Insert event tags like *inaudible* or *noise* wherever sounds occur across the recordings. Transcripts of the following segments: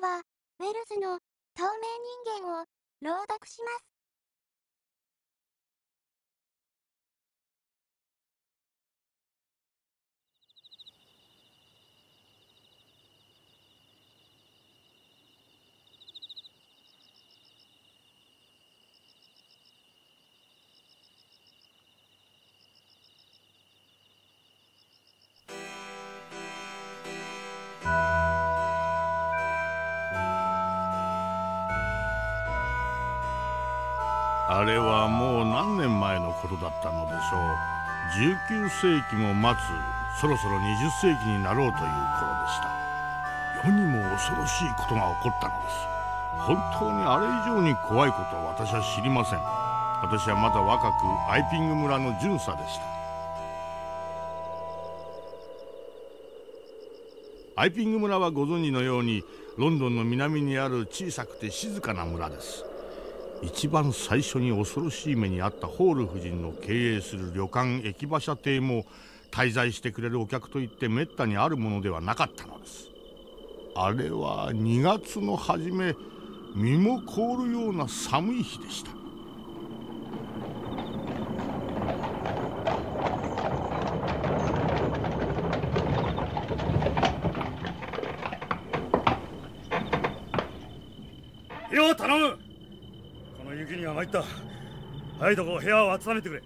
回は、ウェルズの透明人間を朗読します。れはもう何年前のことだったのでしょう19世紀も待つそろそろ20世紀になろうという頃でした世にも恐ろしいことが起こったのです本当にあれ以上に怖いことは私は知りません私はまだ若くアイピング村の巡査でしたアイピング村はご存知のようにロンドンの南にある小さくて静かな村です一番最初に恐ろしい目に遭ったホール夫人の経営する旅館駅馬車亭も滞在してくれるお客といってめったにあるものではなかったのですあれは2月の初め身も凍るような寒い日でしたよう頼むった早いとこ部屋を温めてくれ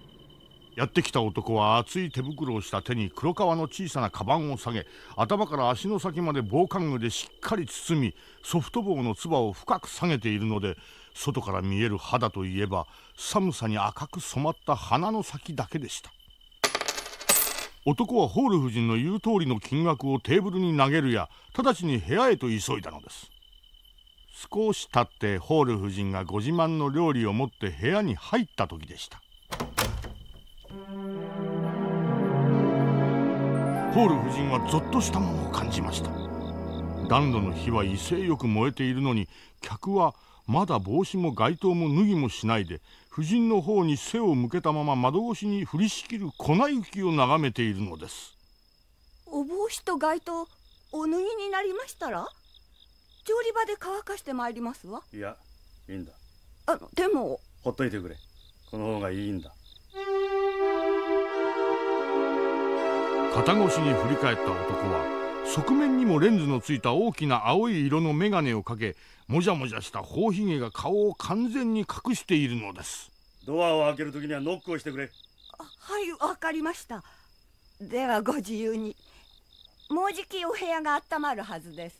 やってきた男は厚い手袋をした手に黒革の小さなカバンを下げ頭から足の先まで防寒具でしっかり包みソフト棒のつばを深く下げているので外から見える肌といえば寒さに赤く染まった鼻の先だけでした男はホール夫人の言う通りの金額をテーブルに投げるや直ちに部屋へと急いだのです少し経ってホール夫人がご自慢の料理を持って部屋に入った時でしたホール夫人はぞっとしたものを感じました暖炉の火は威勢よく燃えているのに客はまだ帽子も街灯も脱ぎもしないで夫人の方に背を向けたまま窓越しに降りしきる粉雪を眺めているのですお帽子と街灯お脱ぎになりましたら調理場で乾かしてまいりますわいやいいんだあのでもほっといてくれこの方がいいんだ肩越しに振り返った男は側面にもレンズのついた大きな青い色の眼鏡をかけもじゃもじゃした頬ひげが顔を完全に隠しているのですドアを開ける時にはノックをしてくれはいわかりましたではご自由にもうじきお部屋が温まるはずです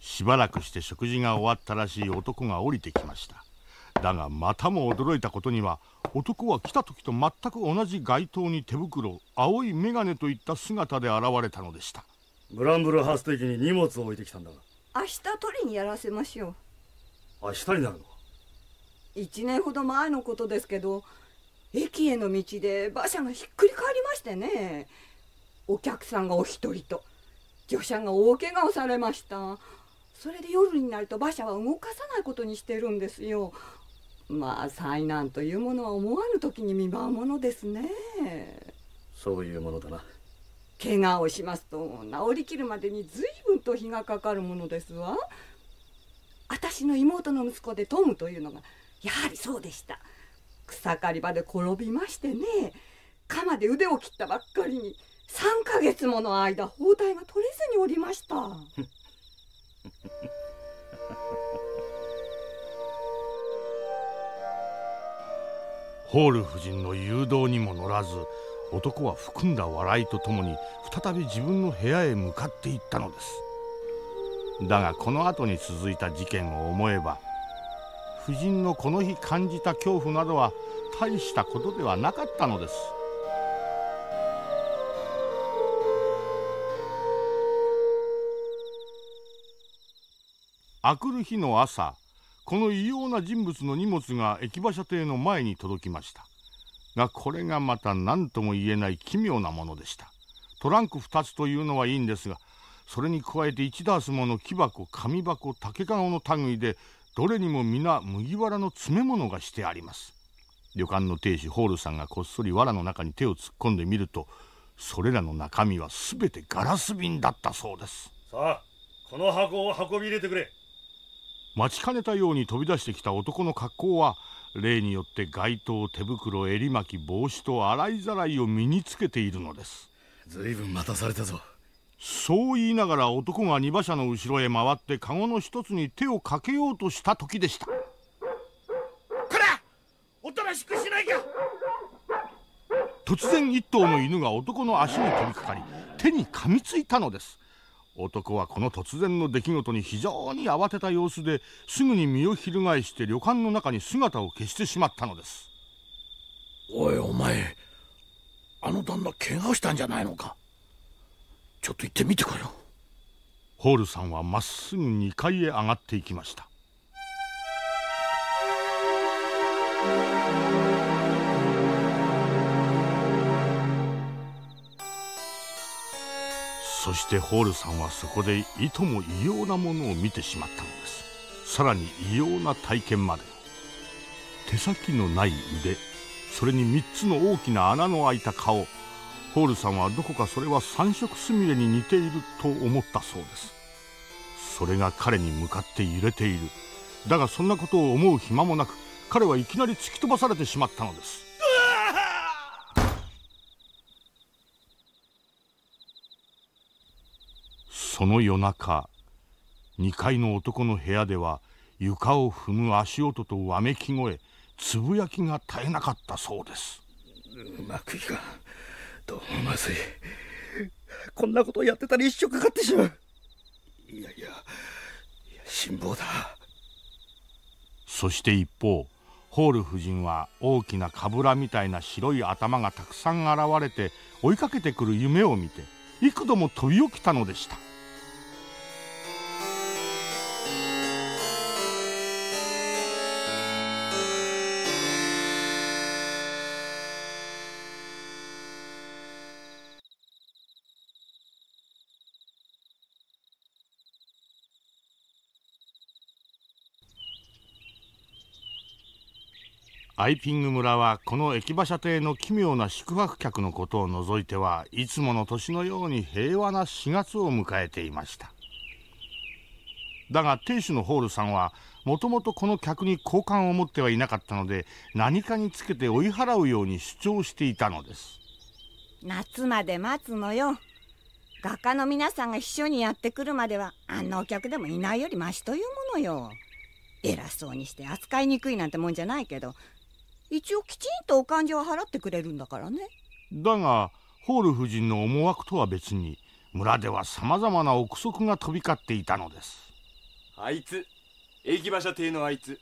しばらくして食事が終わったらしい男が降りてきましただがまたも驚いたことには男は来た時と全く同じ街灯に手袋青い眼鏡といった姿で現れたのでしたブランブルハウス駅に荷物を置いてきたんだが明日取りにやらせましょう明日になるのか1年ほど前のことですけど駅への道で馬車がひっくり返りましてねお客さんがお一人と助車が大怪我をされましたそれで夜になると馬車は動かさないことにしてるんですよまあ災難というものは思わぬ時に見舞うものですねそういうものだな怪我をしますと治りきるまでに随分と日がかかるものですわ私の妹の息子でトムというのがやはりそうでした草刈り場で転びましてね鎌で腕を切ったばっかりに3ヶ月もの間包帯が取れずにおりましたホール夫人の誘導にも乗らず男は含んだ笑いとともに再び自分の部屋へ向かっていったのですだがこの後に続いた事件を思えば夫人のこの日感じた恐怖などは大したことではなかったのです明くる日の朝この異様な人物の荷物が駅馬車邸の前に届きましたがこれがまた何とも言えない奇妙なものでしたトランク2つというのはいいんですがそれに加えて1ダースもの木箱紙箱竹籠の類でどれにも皆麦わらの詰め物がしてあります旅館の亭主ホールさんがこっそり藁の中に手を突っ込んでみるとそれらの中身は全てガラス瓶だったそうですさあこの箱を運び入れてくれ待ちかねたように飛び出してきた男の格好は例によって街灯手袋襟巻き帽子と洗いざらいを身につけているのですずいぶん待たされたぞそう言いながら男が荷馬車の後ろへ回って籠の一つに手をかけようとした時でしたこらおとなしくしないか突然一頭の犬が男の足に飛びかかり手に噛みついたのです男はこの突然の出来事に非常に慌てた様子ですぐに身を翻して旅館の中に姿を消してしまったのですおいお前あの旦那怪我したんじゃないのかちょっと行ってみてこよホールさんはまっすぐ2階へ上がっていきましたそしてホールさんはそこでいとも異様なものを見てしまったのですさらに異様な体験まで手先のない腕それに3つの大きな穴の開いた顔ホールさんはどこかそれは三色すみれに似ていると思ったそうですそれが彼に向かって揺れているだがそんなことを思う暇もなく彼はいきなり突き飛ばされてしまったのですその夜中2階の男の部屋では床を踏む足音とわめき声つぶやきが絶えなかったそうですうまくいかんどうもまずいこんなことをやってたら一生かかってしまういやいや辛抱だそして一方ホール夫人は大きなかぶらみたいな白い頭がたくさん現れて追いかけてくる夢を見て幾度も飛び起きたのでしたアイピング村はこの駅馬車亭の奇妙な宿泊客のことを除いてはいつもの年のように平和な4月を迎えていましただが亭主のホールさんはもともとこの客に好感を持ってはいなかったので何かにつけて追い払うように主張していたのです夏まで待つのよ画家の皆さんが秘書にやってくるまではあんなお客でもいないよりマシというものよ偉そうにして扱いにくいなんてもんじゃないけど一応きちんとお定は払ってくれるんだからねだがホール夫人の思惑とは別に村ではさまざまな憶測が飛び交っていたのですあいつ駅馬車亭のあいつ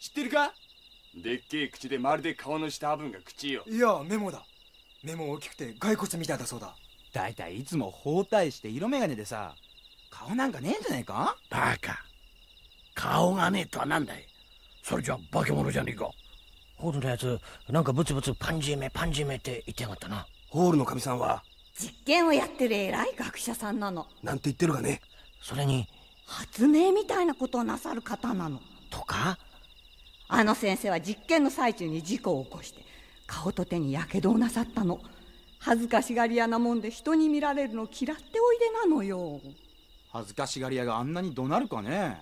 知ってるかでっけえ口でまるで顔の下分が口よいやメモだメモ大きくて骸骨みたいだそうだだいたいいつも包帯して色眼鏡でさ顔なんかねえんじゃねえかバカ顔がねえとはなんだいそれじゃ化け物じゃねえかホールのやつなんかブツブツパンジーメパンジーメって言ってやがったなホールのかみさんは実験をやってる偉い学者さんなのなんて言ってるがねそれに発明みたいなことをなさる方なのとかあの先生は実験の最中に事故を起こして顔と手にやけどをなさったの恥ずかしがり屋なもんで人に見られるの嫌っておいでなのよ恥ずかしがり屋があんなに怒鳴るかね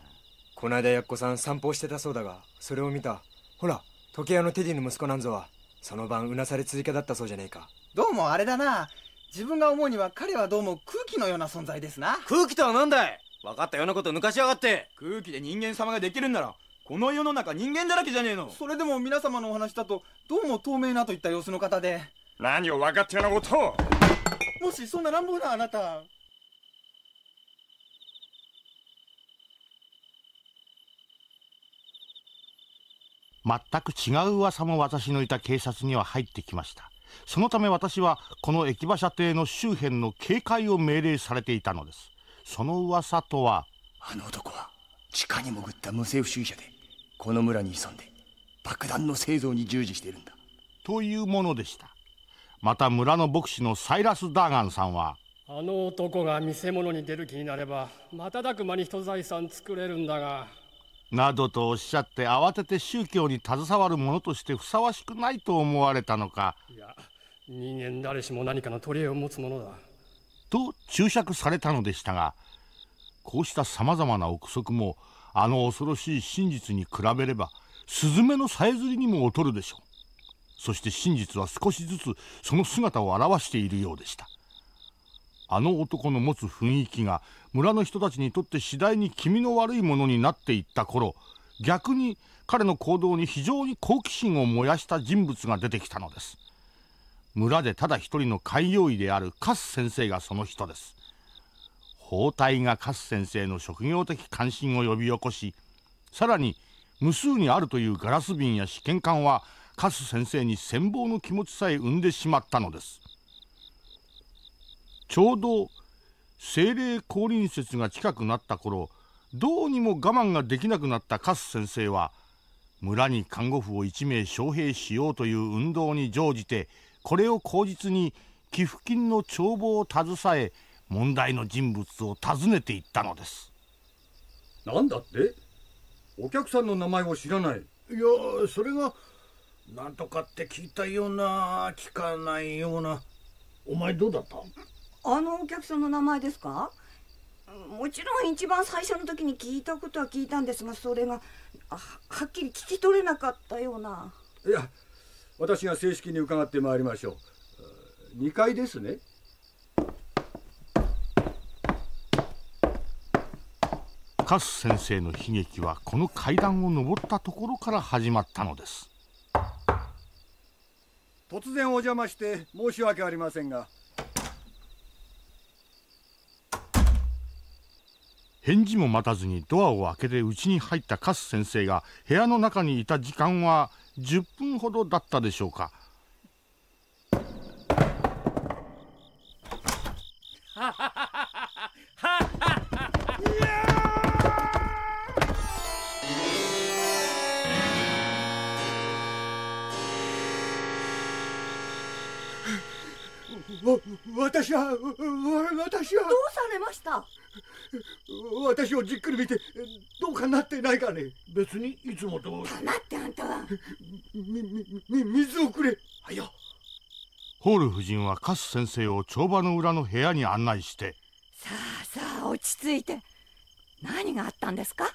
こないだやっこさん散歩してたそうだがそれを見たほら時計屋のテディの息子なんぞはその晩うなされ続けだったそうじゃねえかどうもあれだな自分が思うには彼はどうも空気のような存在ですな空気とは何だい分かったようなこと抜かしやがって空気で人間様ができるんならこの世の中人間だらけじゃねえのそれでも皆様のお話だとどうも透明なといった様子の方で何を分かったようなことをもしそんな乱暴なあなた全く違う噂も私のいた警察には入ってきましたそのため私はこの駅馬車邸の周辺の警戒を命令されていたのですその噂とはあの男は地下に潜った無政府主義者でこの村に潜んで爆弾の製造に従事しているんだというものでしたまた村の牧師のサイラス・ダーガンさんはあの男が見せ物に出る気になれば瞬く間に人財産作れるんだがなどとおっしゃって慌てて宗教に携わる者としてふさわしくないと思われたのかいや人間誰しも何かの取り柄を持つものだと注釈されたのでしたがこうしたさまざまな憶測もあの恐ろしい真実に比べればスズメのさえずりにも劣るでしょうそして真実は少しずつその姿を現しているようでしたあの男の持つ雰囲気が村の人たちにとって次第に気味の悪いものになっていった頃逆に彼の行動に非常に好奇心を燃やした人物が出てきたのです村でただ一人の開業医であるカス先生がその人です包帯がカス先生の職業的関心を呼び起こしさらに無数にあるというガラス瓶や試験管はカス先生に羨望の気持ちさえ生んでしまったのですちょうど精霊降臨説が近くなった頃どうにも我慢ができなくなったカス先生は村に看護婦を1名招聘しようという運動に乗じてこれを口実に寄付金の帳簿を携え問題の人物を訪ねていったのです何だってお客さんの名前を知らないいやそれが何とかって聞いたような聞かないようなお前どうだったあのお客さんの名前ですかもちろん一番最初の時に聞いたことは聞いたんですがそれがはっきり聞き取れなかったようないや私が正式に伺ってまいりましょう2階ですねカス先生の悲劇はこの階段を上ったところから始まったのです突然お邪魔して申し訳ありませんが返事も待たずにドアを開けて家に入ったカス先生が部屋の中にいた時間は10分ほどだったでしょうか。*laughs* 私は私はどうされました私をじっくり見てどうかなってないかね別にいつもどうかなってあんたはみみみ水をくれはよホール夫人はカス先生を帳場の裏の部屋に案内してさあさあ落ち着いて何があったんですか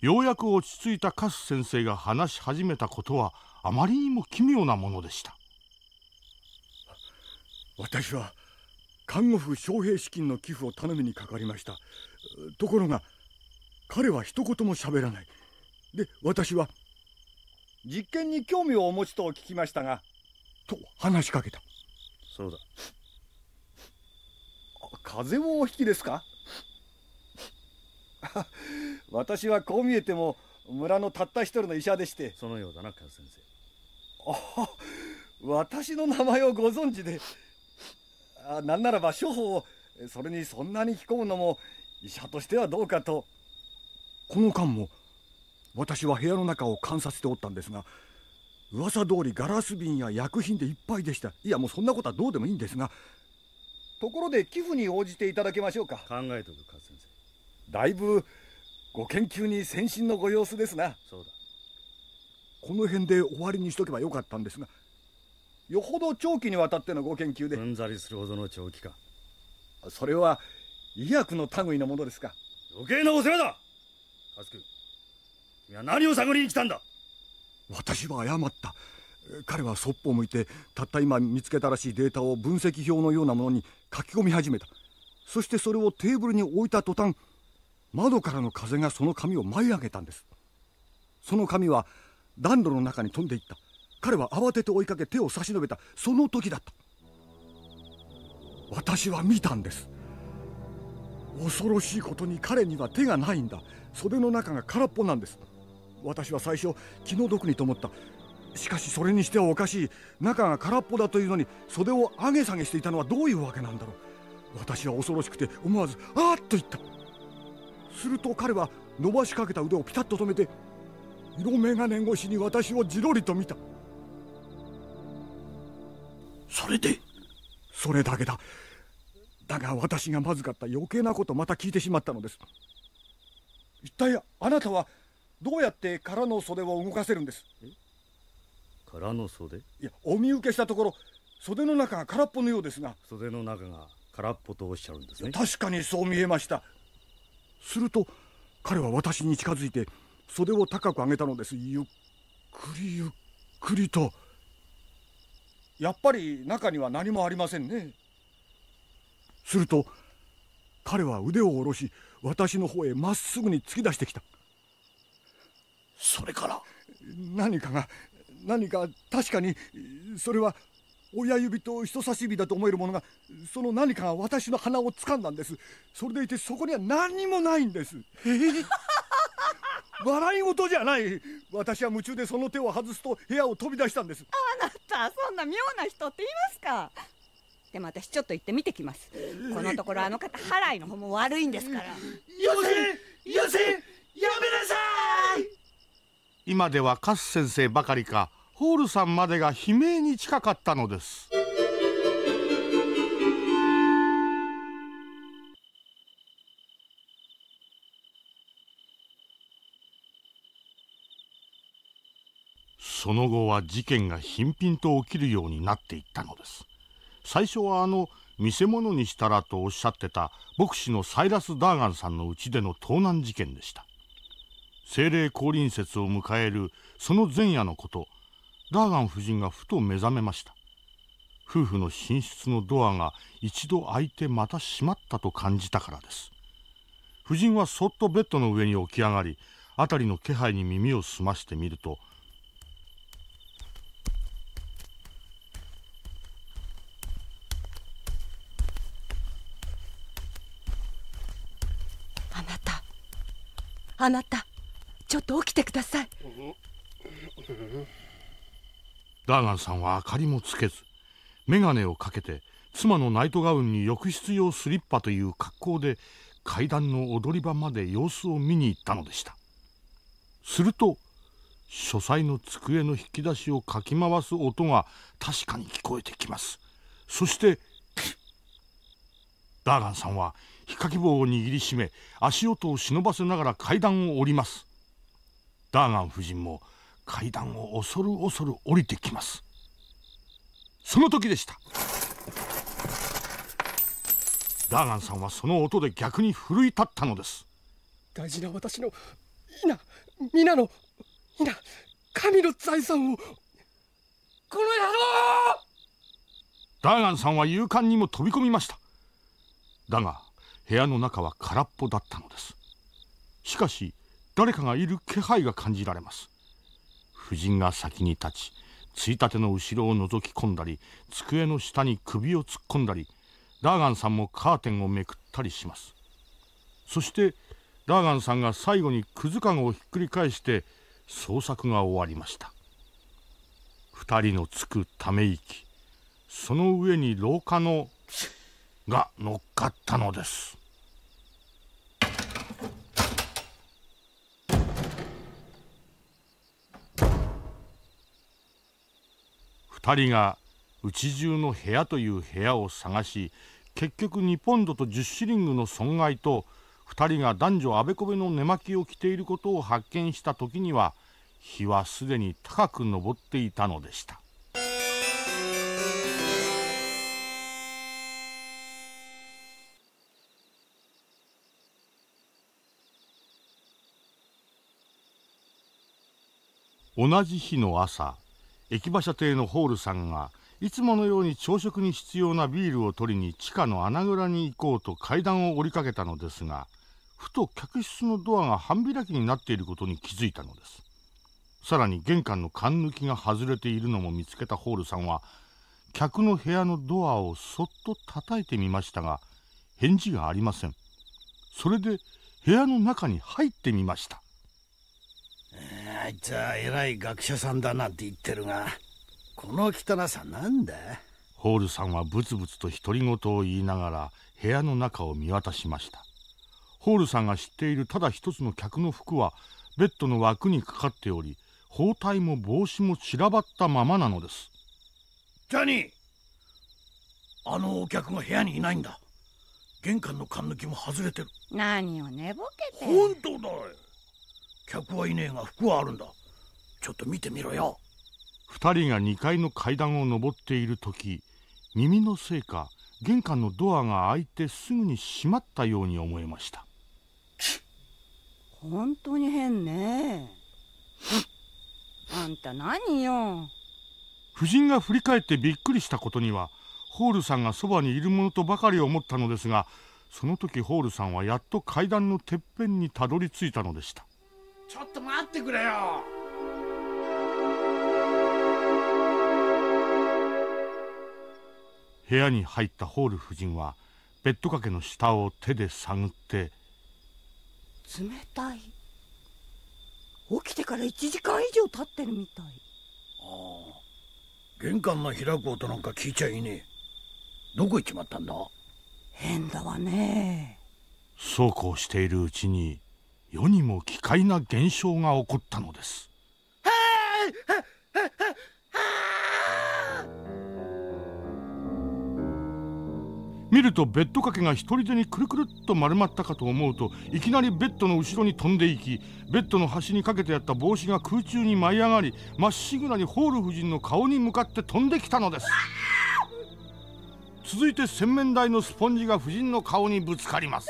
ようやく落ち着いたカス先生が話し始めたことはあまりにも奇妙なものでした私は看護婦招聘資金の寄付を頼みにかかりましたところが彼は一言も喋らないで私は実験に興味をお持ちと聞きましたがと話しかけたそうだ風邪をお引きですか *laughs* 私はこう見えても村のたった一人の医者でしてそのようだなカズ先生あ私の名前をご存知であなんならば処方をそれにそんなに着込むのも医者としてはどうかとこの間も私は部屋の中を観察しておったんですが噂通りガラス瓶や薬品でいっぱいでしたいやもうそんなことはどうでもいいんですがところで寄付に応じていただけましょうか考えとく勝先生だいぶご研究に先進のご様子ですなそうだこの辺で終わりにしとけばよかったんですがよほど長期にわたってのご研究でうんざりするほどの長期かそれは医薬の類のものですか余計なお世話だカズ君君は何を探りに来たんだ私は謝った彼はそっぽを向いてたった今見つけたらしいデータを分析表のようなものに書き込み始めたそしてそれをテーブルに置いた途端窓からの風がその紙を舞い上げたんですその紙は暖炉の中に飛んでいった彼は慌てて追いかけ手を差し伸べたその時だった私は見たんです恐ろしいことに彼には手がないんだ袖の中が空っぽなんです私は最初気の毒にと思ったしかしそれにしてはおかしい中が空っぽだというのに袖を上げ下げしていたのはどういうわけなんだろう私は恐ろしくて思わず「あっ!」と言ったすると彼は伸ばしかけた腕をピタッと止めて色眼鏡越しに私をじろりと見たそれでそれだけだだが私がまずかった余計なことまた聞いてしまったのです一体あなたはどうやって空の袖を動かせるんです空の袖いやお見受けしたところ袖の中が空っぽのようですが袖の中が空っぽとおっしゃるんですね確かにそう見えましたすると彼は私に近づいて袖を高く上げたのですゆっくりゆっくりと。やっぱり中には何もありませんねすると彼は腕を下ろし私の方へまっすぐに突き出してきたそれから何かが何か確かにそれは親指と人差し指だと思えるものがその何かが私の鼻を掴んだんですそれでいてそこには何もないんですえー笑い事じゃない私は夢中でその手を外すと部屋を飛び出したんですあなたそんな妙な人って言いますかでも私ちょっと行ってみてきますこのところあの方払いの方も悪いんですからよせよせやめなさい今ではカス先生ばかりかホールさんまでが悲鳴に近かったのですその後は事件が頻々と起きるようになっていったのです最初はあの見せ物にしたらとおっしゃってた牧師のサイラス・ダーガンさんのうちでの盗難事件でした精霊降臨節を迎えるその前夜のことダーガン夫人がふと目覚めました夫婦の寝室のドアが一度開いてまた閉まったと感じたからです夫人はそっとベッドの上に起き上がり辺りの気配に耳を澄ましてみるとあなたちょっと起きてくださいダーガンさんは明かりもつけず眼鏡をかけて妻のナイトガウンに浴室用スリッパという格好で階段の踊り場まで様子を見に行ったのでしたすると書斎の机の引き出しをかき回す音が確かに聞こえてきますそしてダーガンさんはひっかき棒を握りしめ足音を忍ばせながら階段を下りますダーガン夫人も階段を恐る恐る降りてきますその時でしたダーガンさんはその音で逆に奮い立ったのです大事な私の皆皆の皆神の財産をこの野郎ダーガンさんは勇敢にも飛び込みましただが部屋の中は空っぽだったのですしかし誰かがいる気配が感じられます夫人が先に立ちついたての後ろを覗き込んだり机の下に首を突っ込んだりラーガンさんもカーテンをめくったりしますそしてラーガンさんが最後にくずかごをひっくり返して捜索が終わりました2人のつくため息その上に廊下のが乗っかったのです2人がうち中の部屋という部屋を探し結局2ポンドと10シリングの損害と2人が男女あべこべの寝巻きを着ていることを発見した時には日はすでに高く昇っていたのでした。同じ日の朝駅馬車亭のホールさんがいつものように朝食に必要なビールを取りに地下の穴蔵に行こうと階段を降りかけたのですがふと客室のドアが半開きになっていることに気づいたのですさらに玄関の缶抜きが外れているのも見つけたホールさんは客の部屋のドアをそっと叩いてみましたが返事がありませんそれで部屋の中に入ってみましたあいつは偉い学者さんだなんて言ってるがこの汚さなんだホールさんはブツブツと独り言を言いながら部屋の中を見渡しましたホールさんが知っているただ一つの客の服はベッドの枠にかかっており包帯も帽子も散らばったままなのですジャニーあのお客が部屋にいないんだ玄関のカンヌも外れてる何を寝ぼけて本当だ客はいねえが服はあるんだちょっと見てみろよ2人が2階の階段を上っている時耳のせいか玄関のドアが開いてすぐに閉まったように思えました本当に変ねあんた何よ夫人が振り返ってびっくりしたことにはホールさんがそばにいるものとばかり思ったのですがその時ホールさんはやっと階段のてっぺんにたどり着いたのでしたちょっと待ってくれよ部屋に入ったホール夫人はベッド掛けの下を手で探って冷たい起きてから1時間以上経ってるみたいああ玄関の開く音なんか聞いちゃいねえどこ行っちまったんだ変だわねそうこうしているうちに世にも奇怪な現象が起こったのです見るとベッド掛けが一人でにくるくるっと丸まったかと思うといきなりベッドの後ろに飛んでいきベッドの端にかけてやった帽子が空中に舞い上がりまっしぐらにホール夫人の顔に向かって飛んできたのです続いて洗面台のスポンジが夫人の顔にぶつかります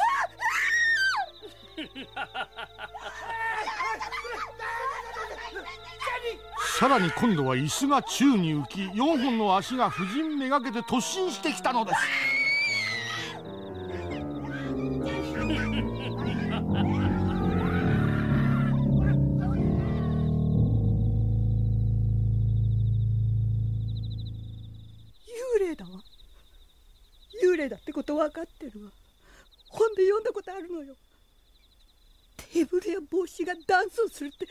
さらに今度は椅子が宙に浮き4本の足が夫人めがけて突進してきたのです幽霊だわ幽霊だってこと分かってるわ本で読んだことあるのよテーブルや帽子がダンスをするって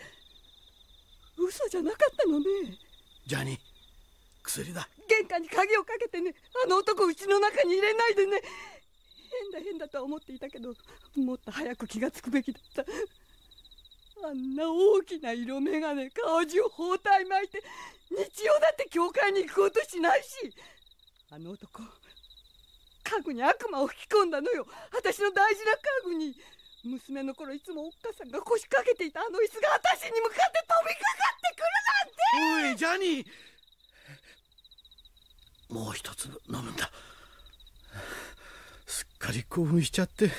嘘じゃなかったのねジャニー薬だ玄関に鍵をかけてねあの男うちの中に入れないでね変だ変だとは思っていたけどもっと早く気がつくべきだったあんな大きな色眼鏡顔中包帯巻いて日曜だって教会に行こうとしないしあの男家具に悪魔を吹き込んだのよ私の大事な家具に娘の頃いつもおっ母さんが腰掛けていたあの椅子が私に向かって飛びかかてくるなんておいジャニーもう一つ飲むんだすっかり興奮しちゃって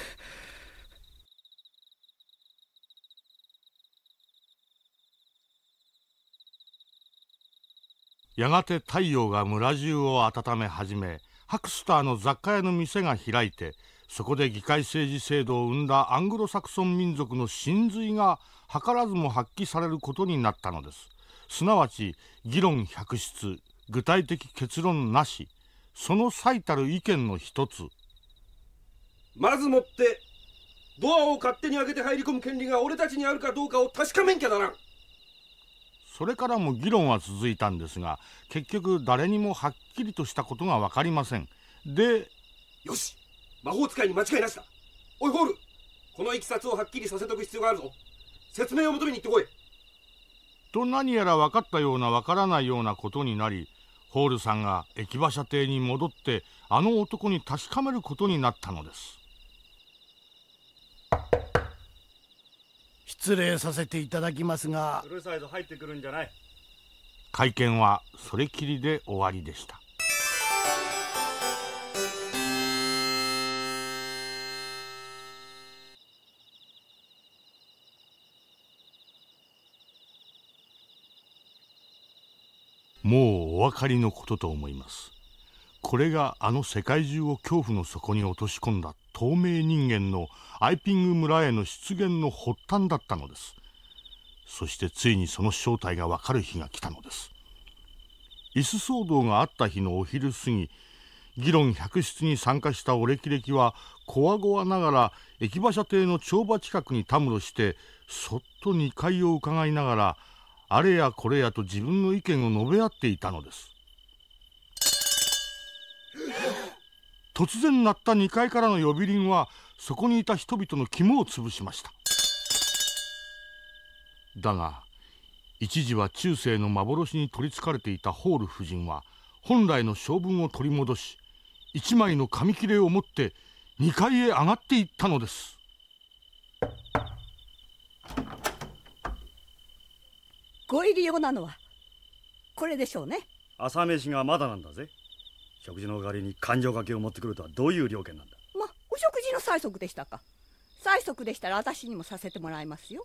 やがて太陽が村中を温め始めハクスターの雑貨屋の店が開いてそこで議会政治制度を生んだアングロサクソン民族の神髄が図らずも発揮されることになったのですすなわち議論百出具体的結論なしその最たる意見の一つまずもってドアを勝手に開けて入り込む権利が俺たちにあるかどうかを確かめんきゃならんそれからも議論は続いたんですが結局誰にもはっきりとしたことが分かりませんでよし魔法使いに間違いなしだおいホールこのいきさつをはっきりさせとく必要があるぞ説明を求めに行ってこいと何やら分かったような分からないようなことになりホールさんが駅馬車邸に戻ってあの男に確かめることになったのです失礼させていただきますがうるさいぞ入ってくるんじゃない会見はそれきりで終わりでしたもうお分かりのことと思いますこれがあの世界中を恐怖の底に落とし込んだ透明人間のアイピング村への出現の発端だったのですそしてついにその正体が分かる日が来たのです椅子騒動があった日のお昼過ぎ議論百室に参加したオレキレキはこわごわながら駅馬車邸の帳場近くにたむろしてそっと2階を伺いながらあれやこれやと自分の意見を述べ合っていたのです突然鳴った2階からの呼び鈴はそこにいた人々の肝を潰しましただが一時は中世の幻に取りつかれていたホール夫人は本来の性分を取り戻し一枚の紙切れを持って2階へ上がっていったのですご入り用なのはこれでしょうね朝飯がまだなんだぜ食事の代わりに勘定掛けを持ってくるとはどういう了見なんだまお食事の催促でしたか催促でしたら私にもさせてもらいますよ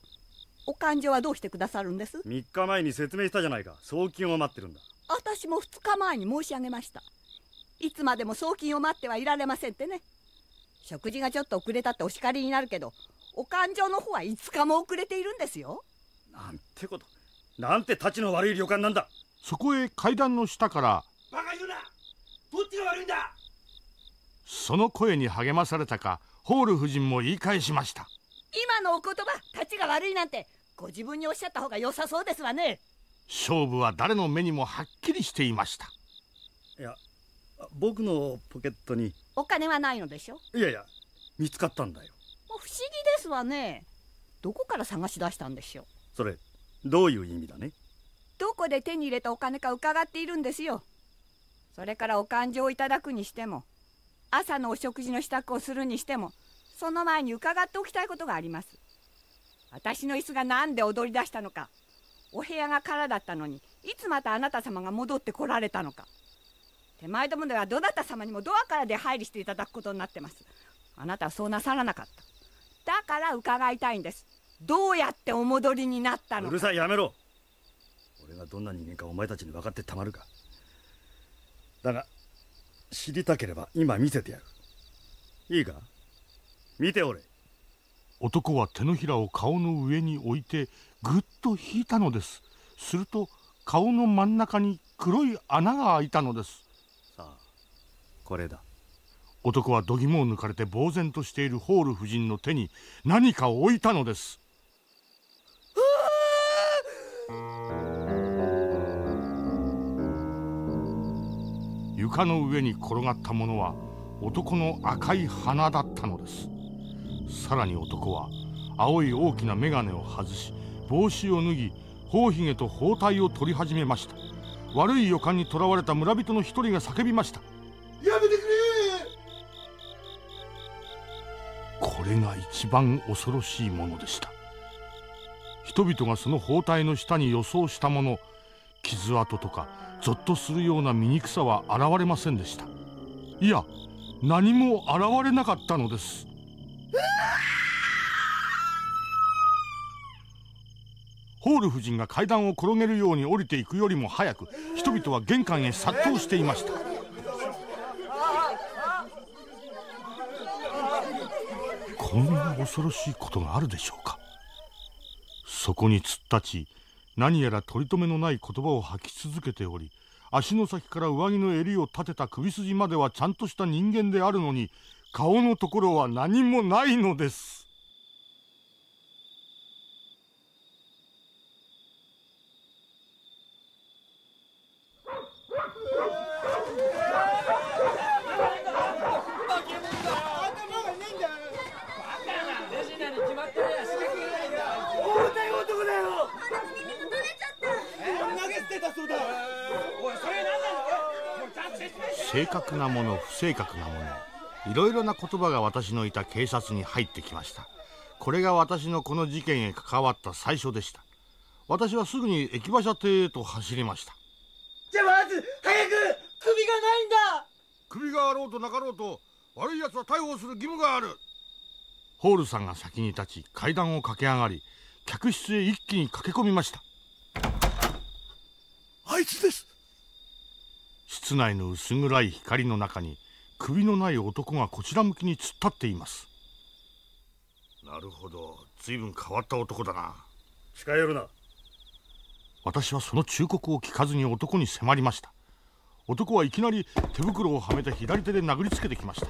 お勘定はどうしてくださるんです3日前に説明したじゃないか送金を待ってるんだ私も2日前に申し上げましたいつまでも送金を待ってはいられませんってね食事がちょっと遅れたってお叱りになるけどお勘定の方は5日も遅れているんですよなんてことなんてたちの悪い旅館なんだそこへ階段の下からバカ言うなどっちが悪いんだその声に励まされたかホール夫人も言い返しました今のお言葉たちが悪いなんてご自分におっしゃった方が良さそうですわね勝負は誰の目にもはっきりしていましたいや僕のポケットにお金はないのでしょいやいや見つかったんだよ不思議ですわねどこから探し出したんでしょうそれどういう意味だねどこで手に入れたお金か伺っているんですよそれからお勘定をいただくにしても朝のお食事の支度をするにしてもその前に伺っておきたいことがあります私の椅子が何で踊り出したのかお部屋が空だったのにいつまたあなた様が戻ってこられたのか手前どもではどなた様にもドアから出入りしていただくことになってますあなたはそうなさらなかっただから伺いたいんですどうやってお戻りになったのうるさいやめろ俺がどんな人間かお前たちに分かってたまるかだが知りたければ今見せてやるいいか見ておれ男は手のひらを顔の上に置いてぐっと引いたのですすると顔の真ん中に黒い穴が開いたのですさあこれだ男は度肝を抜かれて呆然としているホール夫人の手に何かを置いたのです床の上に転がったものは男の赤い花だったのですさらに男は青い大きな眼鏡を外し帽子を脱ぎ頬ひげと包帯を取り始めました悪い予感にとらわれた村人の一人が叫びましたやめてくれこれが一番恐ろしいものでした人々がその包帯の下に予想したもの傷跡とかぞっとするような醜さは現れませんでしたいや何も現れなかったのですホール夫人が階段を転げるように降りていくよりも早く人々は玄関へ殺到していましたこんな恐ろしいことがあるでしょうかそこに突っ立ち何やら取り留めのない言葉を吐き続けており足の先から上着の襟を立てた首筋まではちゃんとした人間であるのに顔のところは何もないのです。正確なもの不正確なものいろいろな言葉が私のいた警察に入ってきましたこれが私のこの事件へ関わった最初でした私はすぐに駅馬車邸へと走りましたじゃあまず早く首がないんだ首があろうとなかろうと悪い奴は逮捕する義務があるホールさんが先に立ち階段を駆け上がり客室へ一気に駆け込みましたあいつです室内の薄暗い光の中に首のない男がこちら向きに突っ立っていますなるほど随分変わった男だな近寄るな私はその忠告を聞かずに男に迫りました男はいきなり手袋をはめて左手で殴りつけてきました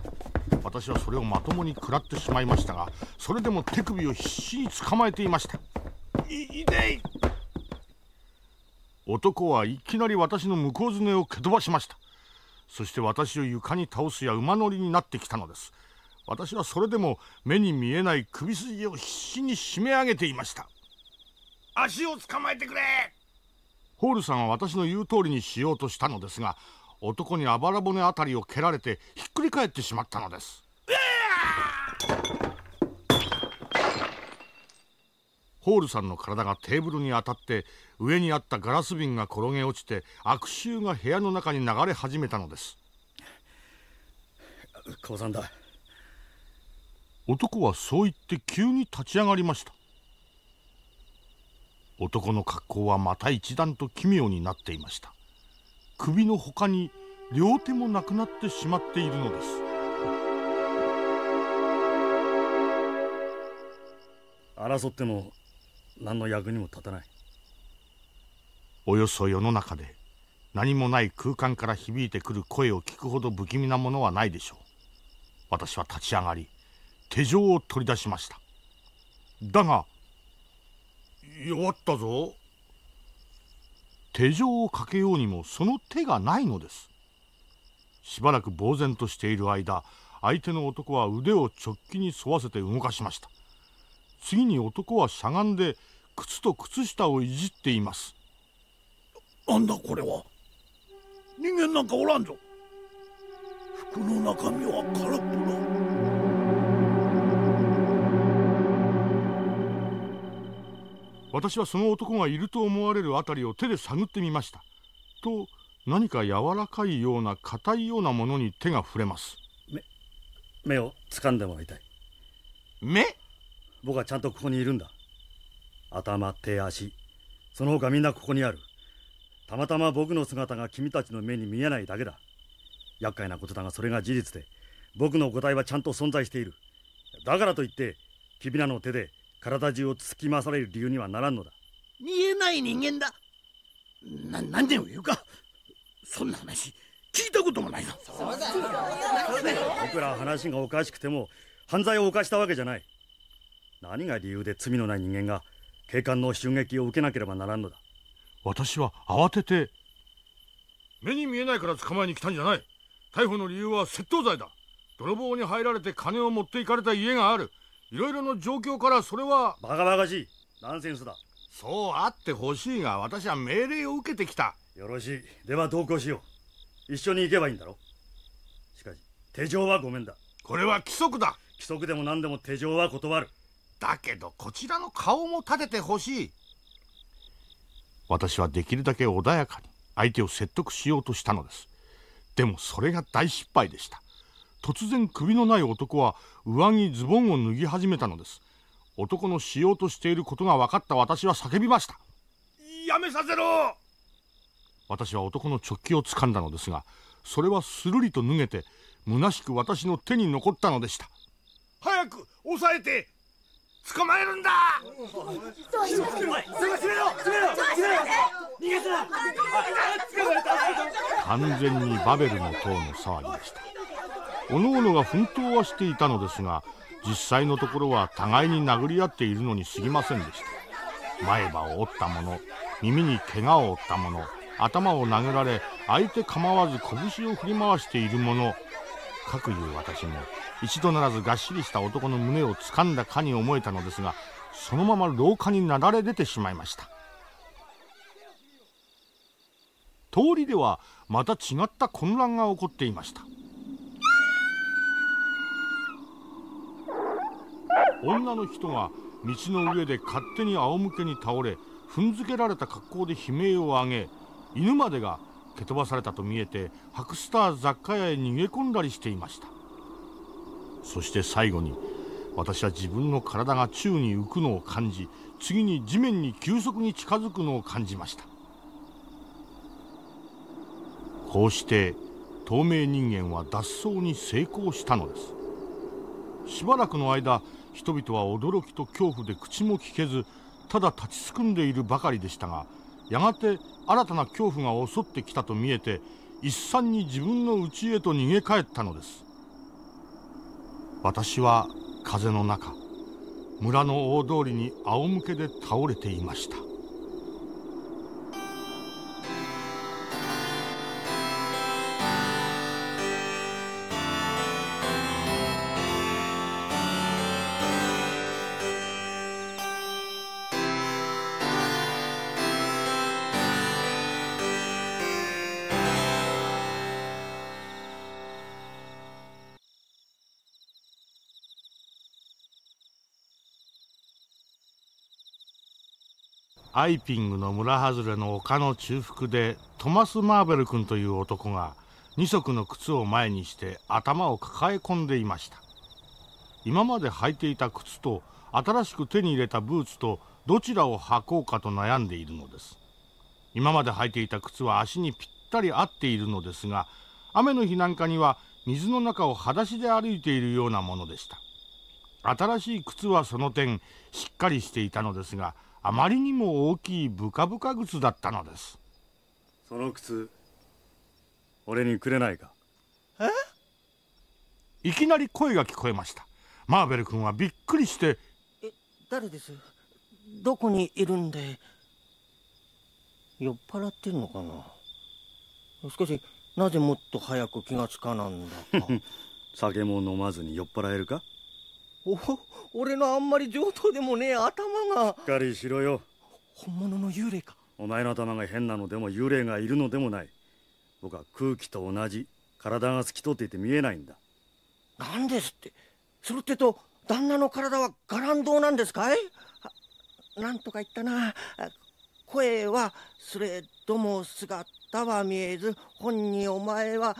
私はそれをまともに食らってしまいましたがそれでも手首を必死に捕まえていましたいいでい男はいきなり私の向こうずねを蹴飛ばしましたそして私を床に倒すや馬乗りになってきたのです私はそれでも目に見えない首筋を必死に締め上げていました足を捕まえてくれホールさんは私の言う通りにしようとしたのですが男にあばら骨あたりを蹴られてひっくり返ってしまったのですホールさんの体がテーブルに当たって上にあったガラス瓶が転げ落ちて悪臭が部屋の中に流れ始めたのです降参だ男はそう言って急に立ち上がりました男の格好はまた一段と奇妙になっていました首のほかに両手もなくなってしまっているのです争っても何の役にも立たないおよそ世の中で何もない空間から響いてくる声を聞くほど不気味なものはないでしょう私は立ち上がり手錠を取り出しましただが弱ったぞ手錠をかけようにもその手がないのですしばらく呆然としている間相手の男は腕を直気に沿わせて動かしました次に男はしゃがんで靴と靴下をいじっていますなんだこれは人間なんかおらんぞ服の中身は空っぽだ私はその男がいると思われるあたりを手で探ってみましたと何か柔らかいような硬いようなものに手が触れます目目を掴んでもらいたい目僕はちゃんとここにいるんだ頭手足その他みんなここにあるたまたま僕の姿が君たちの目に見えないだけだ厄介なことだがそれが事実で僕の答体はちゃんと存在しているだからといって君らの手で体中を突き回される理由にはならんのだ見えない人間だな何でを言うかそんな話聞いたこともないぞ僕ら話がおかしくても犯罪を犯したわけじゃない何が理由で罪のない人間が警官の襲撃を受けなければならんのだ私は慌てて目に見えないから捕まえに来たんじゃない逮捕の理由は窃盗罪だ泥棒に入られて金を持っていかれた家があるいろいろの状況からそれはバカバカしいナンセンスだそうあってほしいが私は命令を受けてきたよろしいでは同行しよう一緒に行けばいいんだろしかし手錠はごめんだこれは規則だ規則でも何でも手錠は断るだけどこちらの顔も立ててほしい私はできるだけ穏やかに相手を説得しようとしたのですでもそれが大失敗でした突然首のない男は上着ズボンを脱ぎ始めたのです男のしようとしていることが分かった私は叫びましたやめさせろ私は男の直帰をつかんだのですがそれはするりと脱げて虚しく私の手に残ったのでした早く押さえて捕まえるんだそうしましょう完全にバベルの塔の騒ぎでした各々が奮闘はしていたのですが実際のところは互いに殴り合っているのに過ぎませんでした前歯を折った者耳に怪我を負った者頭を殴られ相手構わず拳を振り回している者かくいう私も一度ならずがっしりした男の胸を掴んだかに思えたのですがそのまま廊下になだれ出てしまいました通りではまた違った混乱が起こっていました女の人が道の上で勝手に仰向けに倒れ踏んづけられた格好で悲鳴を上げ犬までが蹴飛ばされたと見えてハクスター雑貨屋へ逃げ込んだりしていましたそして最後に私は自分の体が宙に浮くのを感じ次に地面に急速に近づくのを感じましたこうして透明人間は脱走に成功したのですしばらくの間人々は驚きと恐怖で口も聞けずただ立ちすくんでいるばかりでしたがやがて新たな恐怖が襲ってきたと見えて一斉に自分の家へと逃げ帰ったのです私は風の中村の大通りに仰向けで倒れていましたアイピングの村外れの丘の中腹でトマス・マーベル君という男が2足の靴を前にして頭を抱え込んでいました今まで履いていた靴と新しく手に入れたブーツとどちらを履こうかと悩んでいるのです今まで履いていた靴は足にぴったり合っているのですが雨の日なんかには水の中を裸足で歩いているようなものでした新しい靴はその点しっかりしていたのですがあまりにも大きいブカブカ靴だったのですその靴俺にくれないかえいきなり声が聞こえましたマーベル君はびっくりしてえ誰ですどこにいるんで酔っ払ってるのかなしかしなぜもっと早く気がつかなんだか *laughs* 酒も飲まずに酔っ払えるかお俺のあんまり上等でもねえ頭がしっかりしろよ本物の幽霊かお前の頭が変なのでも幽霊がいるのでもない僕は空気と同じ体が透き通っていて見えないんだなんですってそれってと旦那の体はガランドなんですかいなんとか言ったな声はそれども姿は見えず本にお前は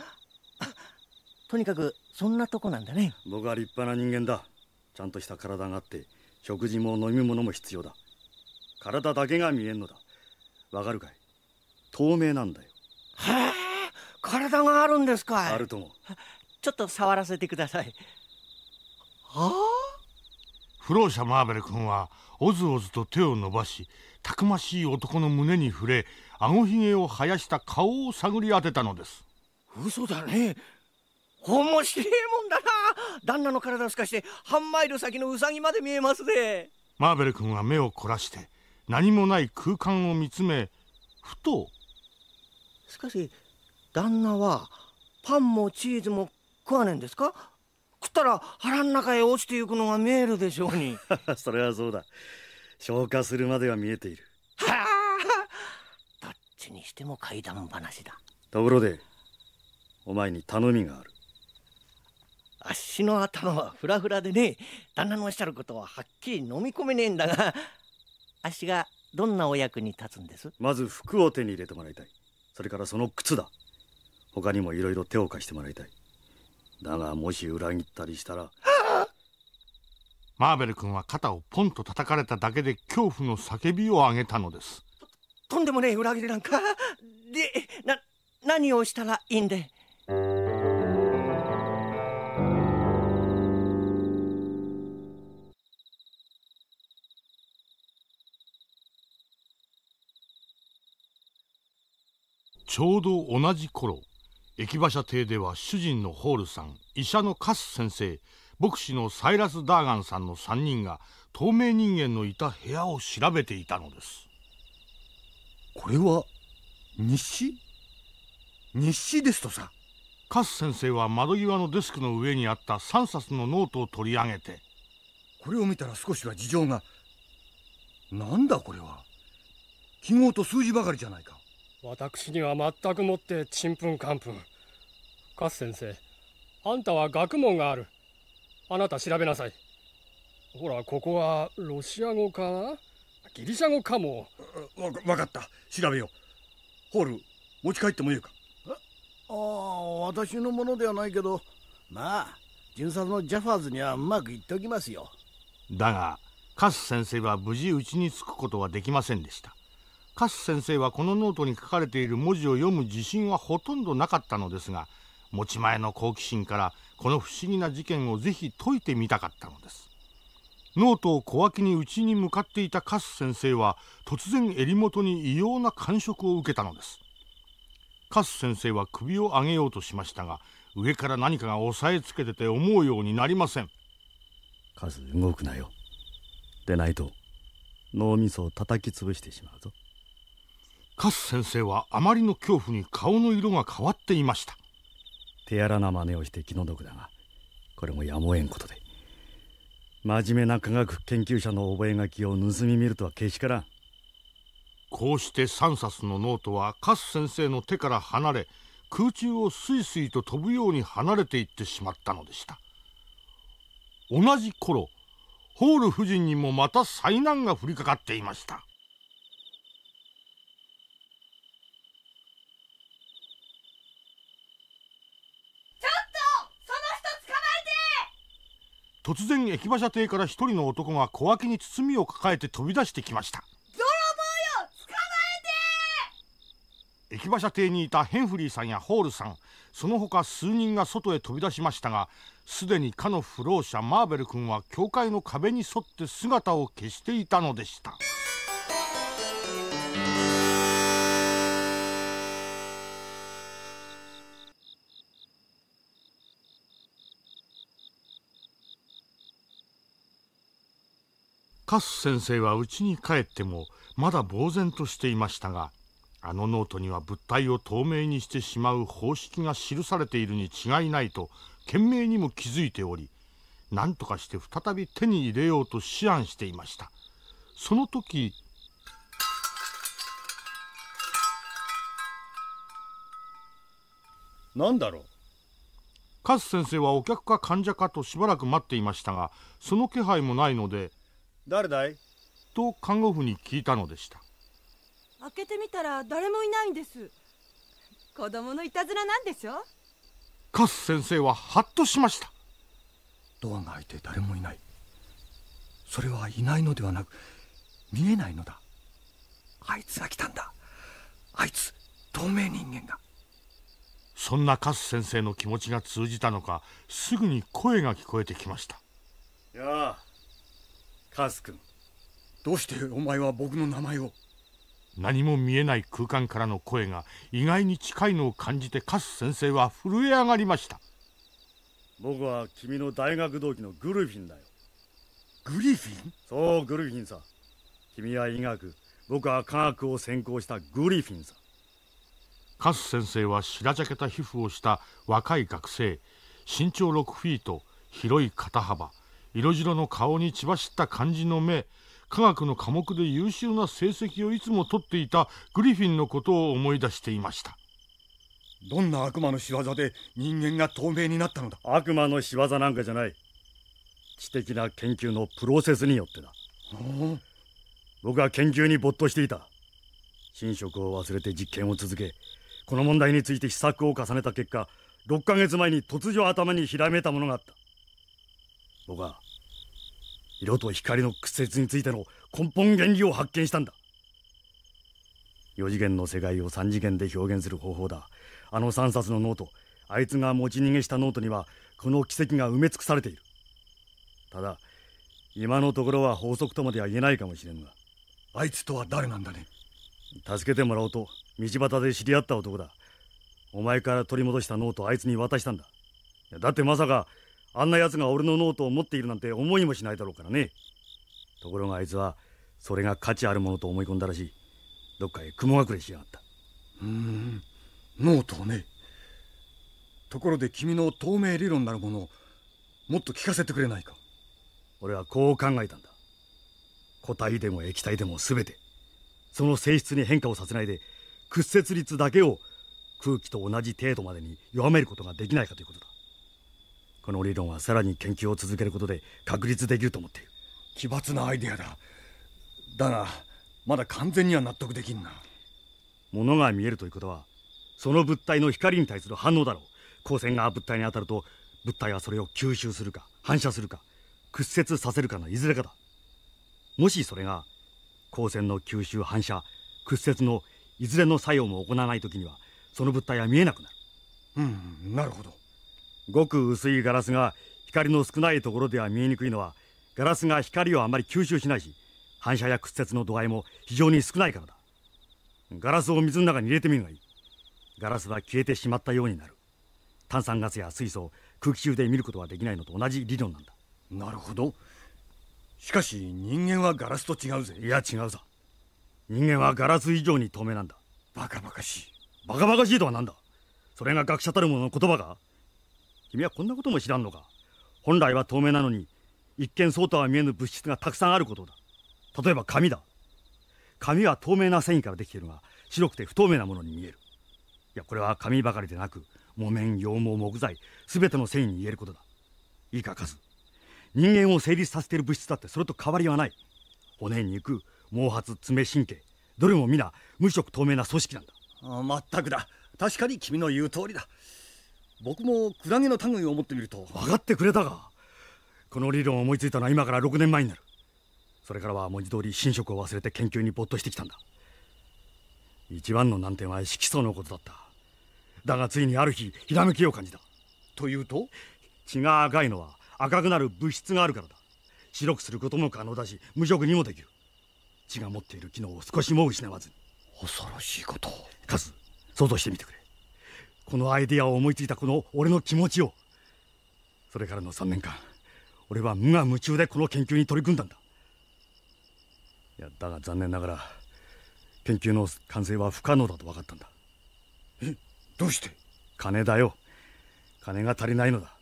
とにかくそんなとこなんだね僕は立派な人間だちゃんとした体があって食事も飲み物も必要だ体だけが見えんのだわかるかい透明なんだよはあ体があるんですかあるともちょっと触らせてくださいはあ不老者マーベル君はおずおずと手を伸ばしたくましい男の胸に触れあごひげを生やした顔を探り当てたのです嘘だね面白いもんだな旦那の体を透かして半マイル先のウサギまで見えますでマーベル君は目を凝らして何もない空間を見つめふとしかし旦那はパンもチーズも食わねえんですか食ったら腹ん中へ落ちていくのが見えるでしょうに *laughs* それはそうだ消化するまでは見えているはあどっちにしても怪談話だところでお前に頼みがあるあっしの頭はフラフラでね旦那のおっしゃることははっきり飲み込めねえんだがあっしがどんなお役に立つんですまず服を手に入れてもらいたいそれからその靴だ他にもいろいろ手を貸してもらいたいだがもし裏切ったりしたらマーベル君は肩をポンと叩かれただけで恐怖の叫びを上げたのですとんでもねえ裏切りなんかでな何をしたらいいんでちょうど同じ頃駅馬車邸では主人のホールさん医者のカス先生牧師のサイラス・ダーガンさんの3人が透明人間のいた部屋を調べていたのですこれは日誌日誌ですとさカス先生は窓際のデスクの上にあった3冊のノートを取り上げてこれを見たら少しは事情がなんだこれは記号と数字ばかりじゃないか私には全くもってちんぷんかんぷんカス先生あんたは学問があるあなた調べなさいほらここはロシア語かなギリシャ語かもわかった調べようホール持ち帰ってもいいかああ私のものではないけどまあ巡査のジャファーズにはうまくいっておきますよだがカス先生は無事うちに着くことはできませんでしたカス先生はこのノートに書かれている文字を読む自信はほとんどなかったのですが持ち前の好奇心からこの不思議な事件をぜひ解いてみたかったのですノートを小脇にうに向かっていたカス先生は突然襟元に異様な感触を受けたのですカス先生は首を上げようとしましたが上から何かが押さえつけてて思うようになりませんカス動くなよでないと脳みそを叩き潰してしまうぞカス先生はあまりの恐怖に顔の色が変わっていました手荒な真似をして気の毒だがこれもやむをえんことで真面目な科学研究者の覚書を盗み見るとはけしからんこうして3冊のノートはカス先生の手から離れ空中をスイスイと飛ぶように離れていってしまったのでした同じ頃ホール夫人にもまた災難が降りかかっていました突然駅馬車邸から一人の男が小脇に包みを抱えて飛び出してきました泥棒よ捕まえて駅馬車邸にいたヘンフリーさんやホールさんその他数人が外へ飛び出しましたがすでにかの不老者マーベル君は教会の壁に沿って姿を消していたのでしたカス先生は家に帰ってもまだ呆然としていましたがあのノートには物体を透明にしてしまう方式が記されているに違いないと懸命にも気づいており何とかして再び手に入れようと思案していましたその時何だろうカス先生はお客か患者かとしばらく待っていましたがその気配もないので誰だいと看護婦に聞いたのでした開けてみたら誰もいないんです子供のいたずらなんでしょカス先生はハッとしましたドアが開いて誰もいないそれはいないのではなく見えないのだあいつが来たんだあいつ透明人間だそんなカス先生の気持ちが通じたのかすぐに声が聞こえてきましたやあカス君どうしてお前は僕の名前を何も見えない空間からの声が意外に近いのを感じてカス先生は震え上がりました僕は君の大学同期のグルフィンだよグリフィンそうグルフィンさ君は医学僕は科学を専攻したグリフィンさカス先生は白じゃけた皮膚をした若い学生身長6フィート広い肩幅色白の顔に血走った感じの目科学の科目で優秀な成績をいつも取っていたグリフィンのことを思い出していましたどんな悪魔の仕業で人間が透明になったのだ悪魔の仕業なんかじゃない知的な研究のプロセスによってだ僕は研究に没頭していた寝食を忘れて実験を続けこの問題について試作を重ねた結果6ヶ月前に突如頭にひらめいたものがあった僕は色と光の屈折についての根本原理を発見したんだ4次元の世界を3次元で表現する方法だあの3冊のノートあいつが持ち逃げしたノートにはこの奇跡が埋め尽くされているただ今のところは法則とまでは言えないかもしれんがあいつとは誰なんだね助けてもらおうと道端で知り合った男だお前から取り戻したノートをあいつに渡したんだだってまさかあんな奴が俺のノートを持っているなんて思いもしないだろうからねところがあいつはそれが価値あるものと思い込んだらしいどっかへ雲隠れしやがったうんノートをねところで君の透明理論なるものをもっと聞かせてくれないか俺はこう考えたんだ固体でも液体でも全てその性質に変化をさせないで屈折率だけを空気と同じ程度までに弱めることができないかということだこの理論はさらに研究を続けることで確立できると思っている奇抜なアイデアだだがまだ完全には納得できんなものが見えるということはその物体の光に対する反応だろう光線が物体に当たると物体はそれを吸収するか反射するか屈折させるかのいずれかだもしそれが光線の吸収反射屈折のいずれの作用も行わない時にはその物体は見えなくなるうんなるほどごく薄いガラスが光の少ないところでは見えにくいのはガラスが光をあまり吸収しないし反射や屈折の度合いも非常に少ないからだガラスを水の中に入れてみるがいいガラスは消えてしまったようになる炭酸ガスや水素を空気中で見ることはできないのと同じ理論なんだなるほどしかし人間はガラスと違うぜいや違うさ人間はガラス以上に透明なんだバカバカしいバカバカしいとは何だそれが学者たる者の言葉か君はこんなことも知らんのか本来は透明なのに一見そうとは見えぬ物質がたくさんあることだ例えば紙だ紙は透明な繊維からできているが白くて不透明なものに見えるいやこれは紙ばかりでなく木綿羊毛木材全ての繊維に言えることだいいかカズ人間を成立させている物質だってそれと変わりはない骨肉毛髪爪神経どれも皆無色透明な組織なんだあ全くだ確かに君の言う通りだ僕もクラゲの類を持ってみると分かってくれたかこの理論を思いついたのは今から6年前になるそれからは文字通り寝食を忘れて研究に没頭してきたんだ一番の難点は色素のことだっただがついにある日ひらめきを感じたというと血が赤いのは赤くなる物質があるからだ白くすることも可能だし無色にもできる血が持っている機能を少しも失わずに恐ろしいことカズ想像してみてくれこのアイデアを思いついたこの俺の気持ちをそれからの3年間俺は無我夢中でこの研究に取り組んだんだいやだが残念ながら研究の完成は不可能だと分かったんだえどうして金だよ金が足りないのだ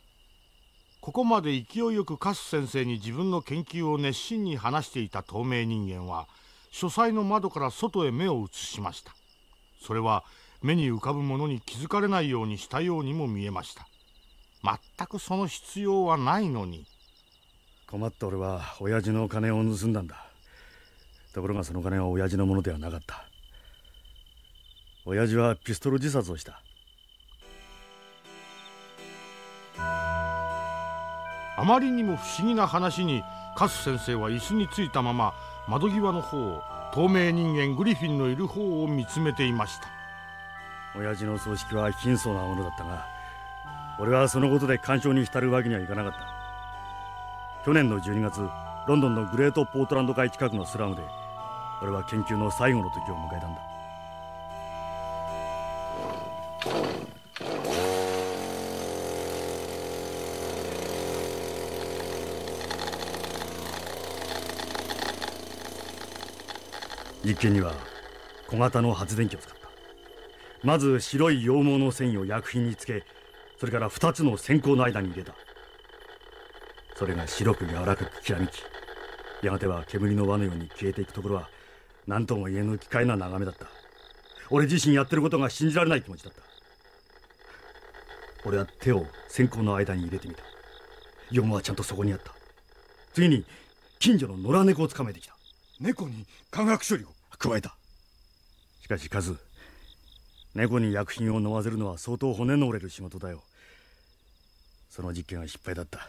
ここまで勢いよくカス先生に自分の研究を熱心に話していた透明人間は書斎の窓から外へ目を移しましたそれは目に浮かぶものに気づかれないようにしたようにも見えました全くその必要はないのに困った俺は親父の金を盗んだんだところがその金は親父のものではなかった親父はピストル自殺をしたあまりにも不思議な話にカス先生は椅子についたまま窓際の方透明人間グリフィンのいる方を見つめていました親父の葬式は貧相なものだったが俺はそのことで干渉に浸るわけにはいかなかった去年の12月ロンドンのグレートポートランド街近くのスラムで俺は研究の最後の時を迎えたんだ実験には小型の発電機を使ったまず白い羊毛の繊維を薬品につけそれから2つの線香の間に入れたそれが白く柔らかくきらめきやがては煙の輪のように消えていくところは何とも言えぬ奇怪な眺めだった俺自身やってることが信じられない気持ちだった俺は手を線香の間に入れてみた羊毛はちゃんとそこにあった次に近所の野良猫を捕まえてきた猫に化学処理を加えたしかしカズ猫に薬品を飲ませるのは相当骨の折れる仕事だよその実験は失敗だった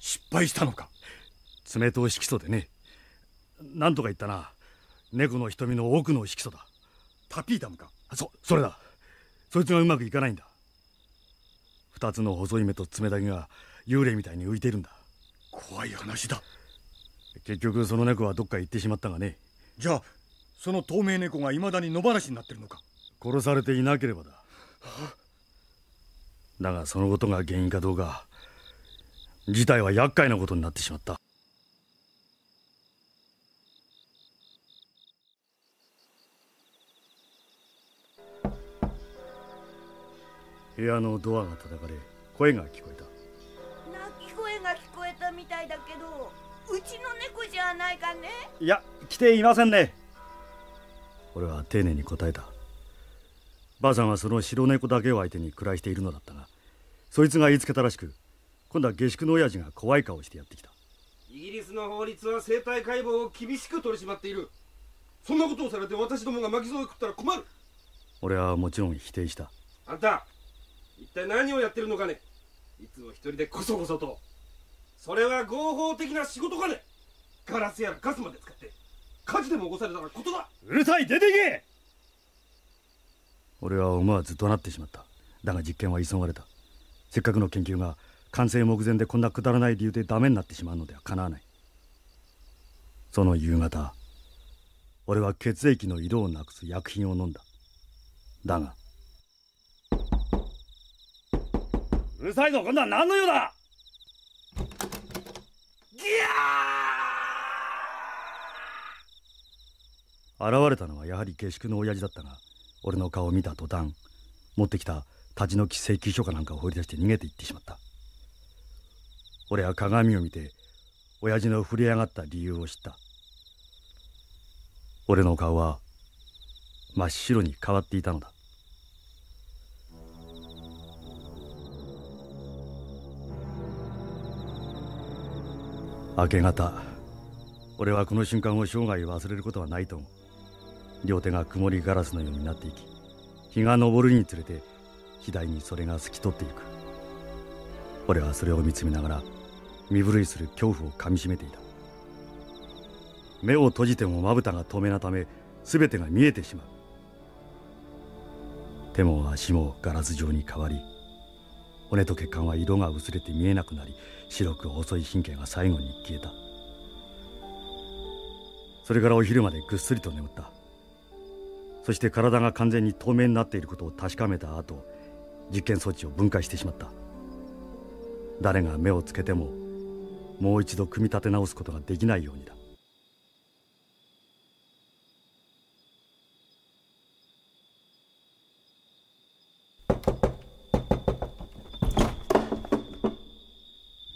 失敗したのか爪と色素でねなんとか言ったな猫の瞳の奥の色素だタピータムかそそれだそいつがうまくいかないんだ2つの細い目と爪だけが幽霊みたいに浮いてるんだ怖い話だ結局その猫はどっか行ってしまったがねじゃあその透明猫がいまだに野放しになってるのか殺されていなければだだがそのことが原因かどうか事態は厄介なことになってしまった部屋のドアが叩かれ声が聞こえた泣き声が聞こえたみたいだけどうちの猫じゃないかねいや来ていませんね俺は丁寧に答えたばあさんはその白猫だけを相手に暮らしているのだったがそいつが言いつけたらしく今度は下宿の親父が怖い顔してやってきたイギリスの法律は生体解剖を厳しく取り締まっているそんなことをされて私どもが巻き添え食ったら困る俺はもちろん否定したあんた一体何をやってるのかねいつも一人でこそこそとそれは合法的な仕事かねガラスやらガスまで使って火事でも起こされたらことだうるさい出てけ俺は思わず怒鳴ってしまっただが実験は急がれたせっかくの研究が完成目前でこんなくだらない理由でダメになってしまうのではかなわないその夕方俺は血液の色をなくす薬品を飲んだだがうるさいぞ今度は何の用だギャー現れたのはやはり下宿の親父だったが俺の顔を見た途端持ってきた立ち退き請求書かなんかを掘り出して逃げていってしまった俺は鏡を見て親父の振り上がった理由を知った俺の顔は真っ白に変わっていたのだ明け方俺はこの瞬間を生涯忘れることはないと思う両手が曇りガラスのようになっていき日が昇るにつれて左にそれが透き通っていく俺はそれを見つめながら身震いする恐怖をかみしめていた目を閉じてもまぶたが透明なため全てが見えてしまう手も足もガラス状に変わり骨と血管は色が薄れて見えなくなり白く細い神経が最後に消えたそれからお昼までぐっすりと眠ったそして体が完全に透明になっていることを確かめた後実験装置を分解してしまった誰が目をつけてももう一度組み立て直すことができないようにだ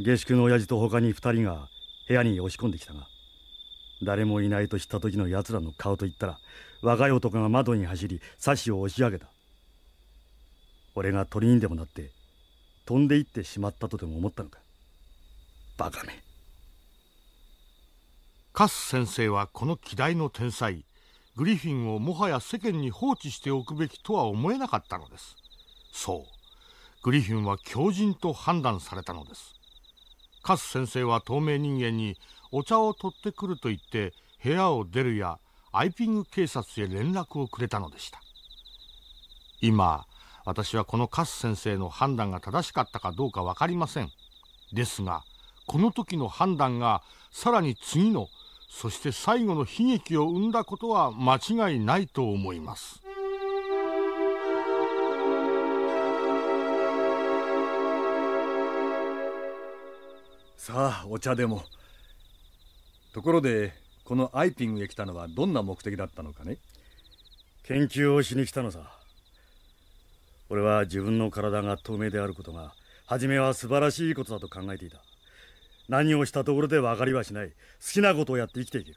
下宿の親父と他に2人が部屋に押し込んできたが誰もいないと知った時の奴らの顔といったら若い男が窓に走りサッを押し上げた俺が鳥にでもなって飛んでいってしまったとでも思ったのかバカめカス先生はこの希代の天才グリフィンをもはや世間に放置しておくべきとは思えなかったのですそうグリフィンは狂人と判断されたのですカス先生は透明人間にお茶を取ってくると言って部屋を出るやアイピング警察へ連絡をくれたのでした今私はこのカス先生の判断が正しかったかどうか分かりませんですがこの時の判断がさらに次のそして最後の悲劇を生んだことは間違いないと思いますさあお茶でもところでこのアイピングへ来たのはどんな目的だったのかね研究をしに来たのさ俺は自分の体が透明であることが初めは素晴らしいことだと考えていた何をしたところで分かりはしない好きなことをやって生きていける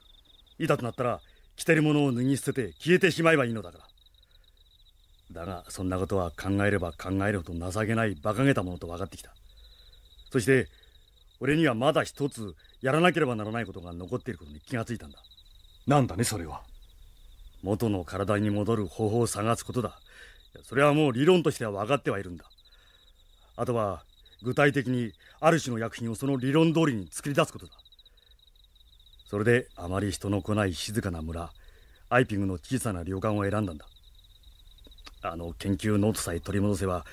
いたとなったら着てるものを脱ぎ捨てて消えてしまえばいいのだからだがそんなことは考えれば考えるほど情けない馬鹿げたものと分かってきたそして俺にはまだ一つやらなければならないことが残っていることに気がついたんだなんだねそれは元の体に戻る方法を探すことだそれはもう理論としては分かってはいるんだあとは具体的にある種の薬品をその理論通りに作り出すことだそれであまり人の来ない静かな村アイピングの小さな旅館を選んだんだあの研究ノートさえ取り戻せば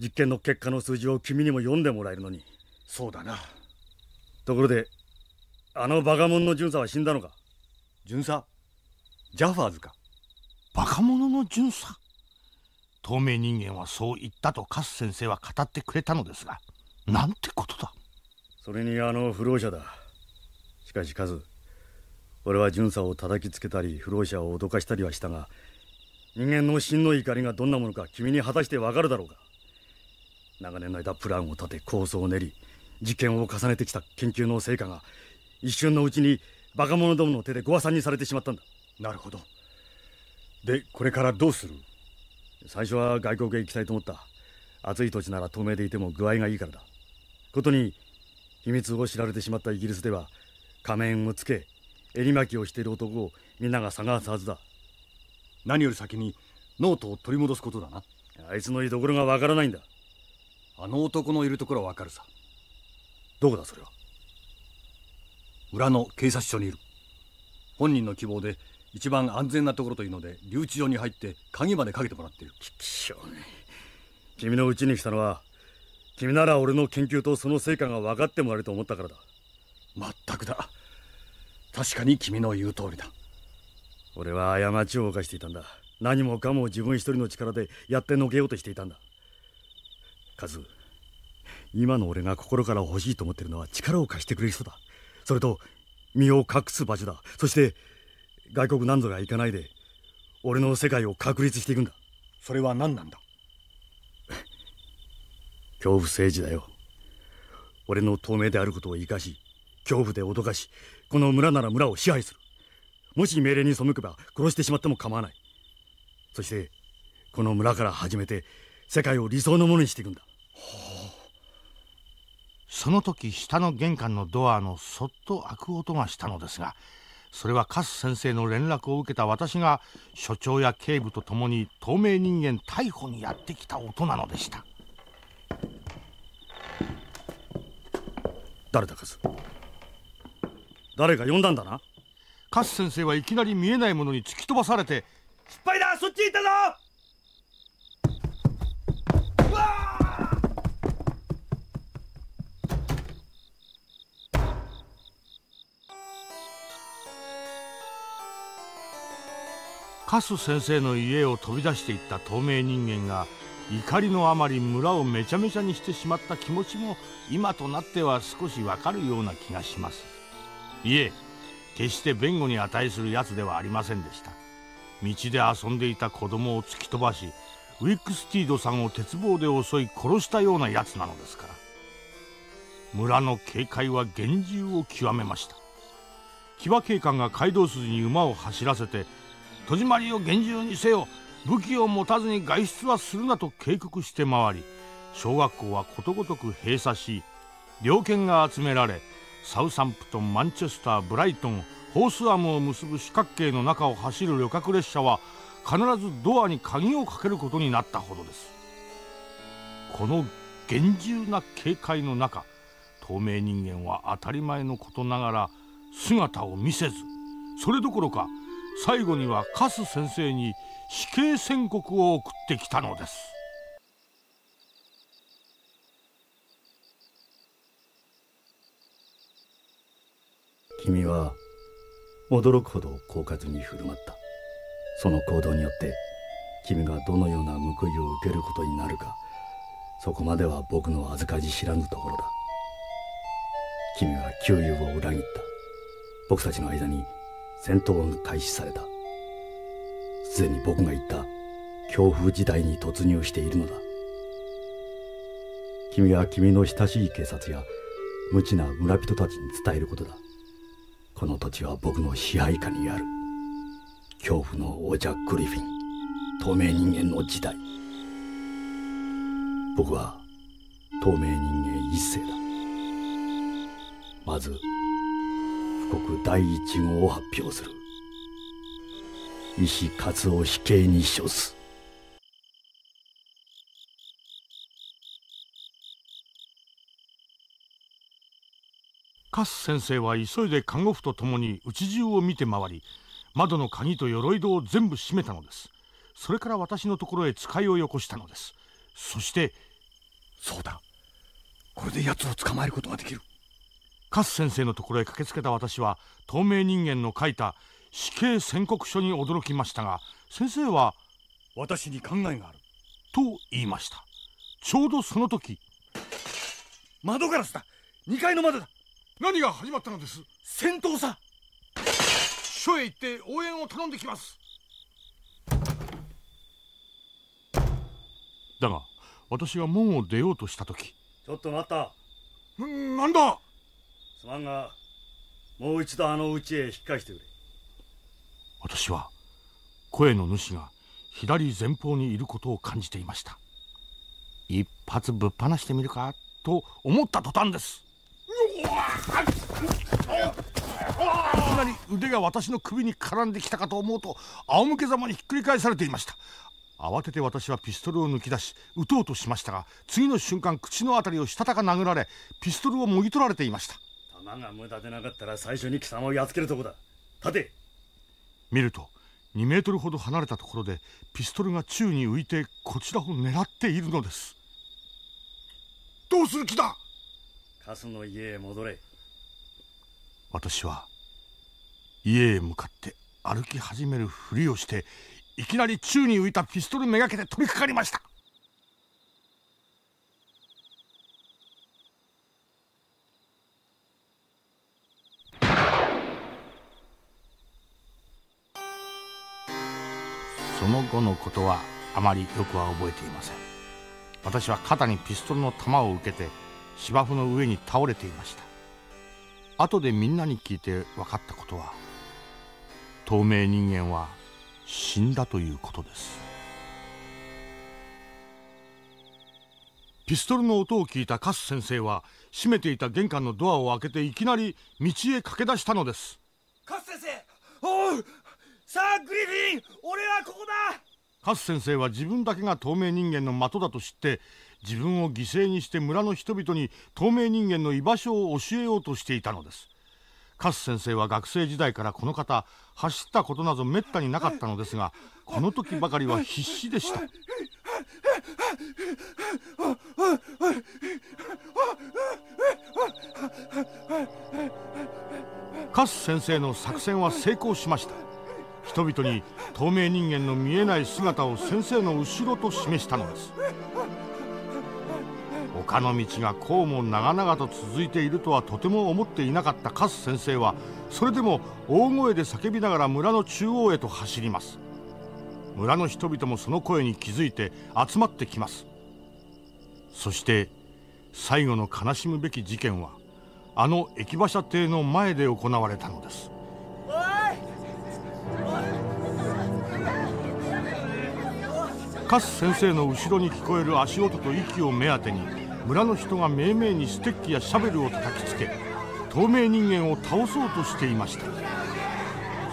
実験の結果の数字を君にも読んでもらえるのにそうだなところであのバカモンの巡査は死んだのか巡査ジャファーズかバカ者の巡査透明人間はそう言ったとカス先生は語ってくれたのですがなんてことだそれにあの不老者だしかしカズ俺は巡査を叩きつけたり不老者を脅かしたりはしたが人間の真の怒りがどんなものか君に果たしてわかるだろうか長年の間プランを立て構想を練り実験を重ねてきた研究の成果が一瞬のうちにバカ者どもの手でご破算にされてしまったんだなるほどでこれからどうする最初は外国へ行きたいと思った暑い土地なら透明でいても具合がいいからだことに秘密を知られてしまったイギリスでは仮面をつけ襟巻きをしている男をみんなが探すはずだ何より先にノートを取り戻すことだなあいつの居所がわからないんだあの男のいるところはわかるさどこだそれは裏の警察署にいる本人の希望で一番安全なところというので留置場に入って鍵までかけてもらっているき君のうちに来たのは君なら俺の研究とその成果が分かってもらえると思ったからだ全くだ確かに君の言う通りだ俺は過ちを犯していたんだ何もかも自分一人の力でやってのけようとしていたんだカズ今の俺が心から欲しいと思ってるのは力を貸してくれる人だそれと身を隠す場所だそして外国何ぞが行かないで俺の世界を確立していくんだそれは何なんだ *laughs* 恐怖政治だよ俺の透明であることを生かし恐怖で脅かしこの村なら村を支配するもし命令に背けば殺してしまっても構わないそしてこの村から始めて世界を理想のものにしていくんだその時下の玄関のドアのそっと開く音がしたのですがそれはカス先生の連絡を受けた私が所長や警部と共に透明人間逮捕にやってきた音なのでした誰だカス誰が呼んだんだなカス先生はいきなり見えないものに突き飛ばされて失敗だそっち行ったぞうわカス先生の家を飛び出していった透明人間が怒りのあまり村をめちゃめちゃにしてしまった気持ちも今となっては少しわかるような気がしますいえ決して弁護に値するやつではありませんでした道で遊んでいた子供を突き飛ばしウィックスティードさんを鉄棒で襲い殺したようなやつなのですから村の警戒は厳重を極めました騎馬警官が街道筋に馬を走らせて戸締まりを厳重にせよ武器を持たずに外出はするなと警告して回り小学校はことごとく閉鎖し猟犬が集められサウサンプトンマンチェスターブライトンホースアームを結ぶ四角形の中を走る旅客列車は必ずドアに鍵をかけることになったほどですこの厳重な警戒の中透明人間は当たり前のことながら姿を見せずそれどころか最後にはカス先生に死刑宣告を送ってきたのです君は驚くほど狡猾に振る舞ったその行動によって君がどのような報いを受けることになるかそこまでは僕の預かり知らぬところだ君は給油を裏切った僕たちの間に戦闘が開始されたすでに僕が言った強風時代に突入しているのだ君は君の親しい警察や無知な村人たちに伝えることだこの土地は僕の支配下にある恐怖の王者グリフィン透明人間の時代僕は透明人間一世だまず国第一号を発表する石勝を死刑に処す勝先生は急いで看護婦と共に内中を見て回り窓の鍵と鎧戸を全部閉めたのですそれから私のところへ使いをよこしたのですそしてそうだこれで奴を捕まえることができる勝先生のところへ駆けつけた私は透明人間の書いた死刑宣告書に驚きましたが先生は「私に考えがある」と言いましたちょうどその時窓ガラスだ2階の窓だ何が始まったのです戦闘さ署へ行って応援を頼んできますだが私が門を出ようとした時ちょっと待ったんなんだすまんがもう一度あの家へ引っ返してくれ私は声の主が左前方にいることを感じていました一発ぶっ放してみるかと思った途端ですいきなり腕が私の首に絡んできたかと思うと仰向けざまにひっくり返されていました慌てて私はピストルを抜き出し撃とうとしましたが次の瞬間口の辺りをしたたか殴られピストルをもぎ取られていました弾が無駄でなかったら最初に貴様をやっつけるとこだ立て見ると2メートルほど離れたところでピストルが宙に浮いてこちらを狙っているのですどうする気だカスの家へ戻れ私は家へ向かって歩き始めるふりをしていきなり宙に浮いたピストルめがけて取りかかりました後のことはあまりよくは覚えていません私は肩にピストルの弾を受けて芝生の上に倒れていました後でみんなに聞いて分かったことは透明人間は死んだということですピストルの音を聞いたカス先生は閉めていた玄関のドアを開けていきなり道へ駆け出したのですカス先生おうさあグリフィン俺はここだカス先生は自分だけが透明人間の的だと知って自分を犠牲にして村の人々に透明人間の居場所を教えようとしていたのですカス先生は学生時代からこの方走ったことなどめったになかったのですがこの時ばかりは必死でしたカス先生の作戦は成功しました人々に透明人間の見えない姿を先生の後ろと示したのです丘の道がこうも長々と続いているとはとても思っていなかったカス先生はそれでも大声で叫びながら村の中央へと走ります村の人々もその声に気づいて集まってきますそして最後の悲しむべき事件はあの駅馬車邸の前で行われたのですカス先生の後ろに聞こえる足音と息を目当てに村の人が命名にステッキやシャベルを叩きつけ透明人間を倒そうとしていました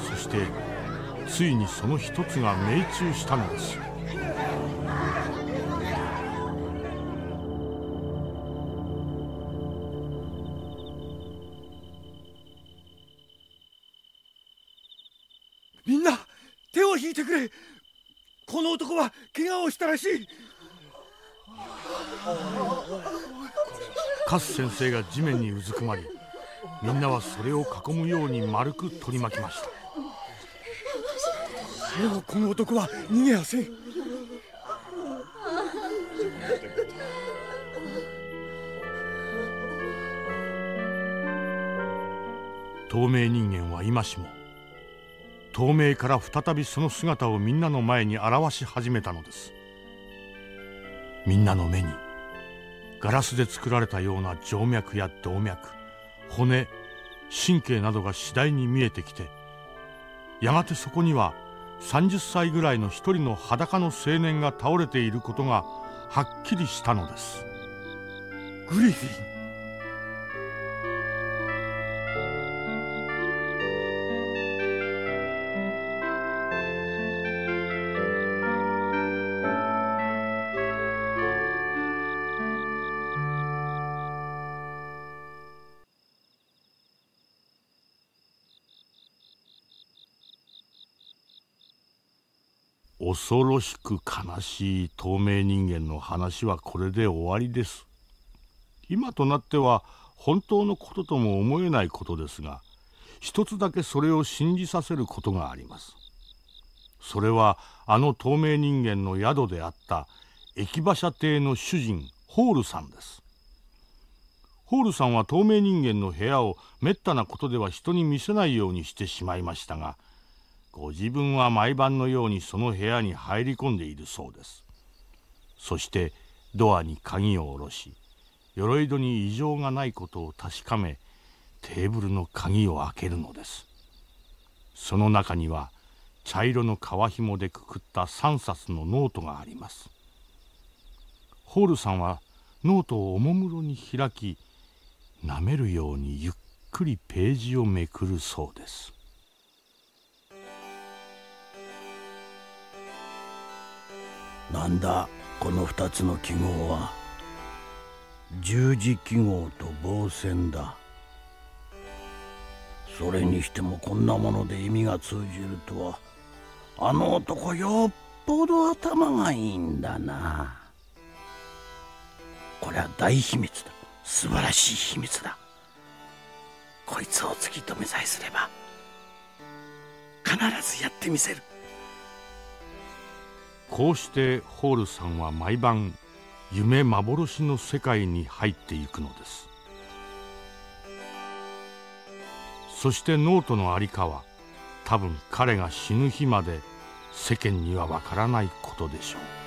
そしてついにその一つが命中したのです聞いてくれこの男は怪我をしたらしいカス先生が地面にうずくまりみんなはそれを囲むように丸く取り巻きましたもうこの男は逃げやせん透明人間は今しも透明から再びその姿をみんなの前に表し始めたのですみんなの目にガラスで作られたような静脈や動脈骨神経などが次第に見えてきてやがてそこには30歳ぐらいの一人の裸の青年が倒れていることがはっきりしたのですグリフィン恐ろしく悲しい透明人間の話はこれで終わりです今となっては本当のこととも思えないことですが一つだけそれを信じさせることがありますそれはあの透明人間の宿であった駅馬車邸の主人ホールさんですホールさんは透明人間の部屋をめったなことでは人に見せないようにしてしまいましたがご自分は毎晩のようにその部屋に入り込んでいるそうですそしてドアに鍵を下ろし鎧戸に異常がないことを確かめテーブルの鍵を開けるのですその中には茶色の革紐でくくった3冊のノートがありますホールさんはノートをおもむろに開き舐めるようにゆっくりページをめくるそうですなんだこの2つの記号は十字記号と棒線だそれにしてもこんなもので意味が通じるとはあの男よっぽど頭がいいんだなこれは大秘密だ素晴らしい秘密だこいつを突き止めさえすれば必ずやってみせるこうしてホールさんは毎晩夢幻の世界に入っていくのですそしてノートの在りかは多分彼が死ぬ日まで世間にはわからないことでしょう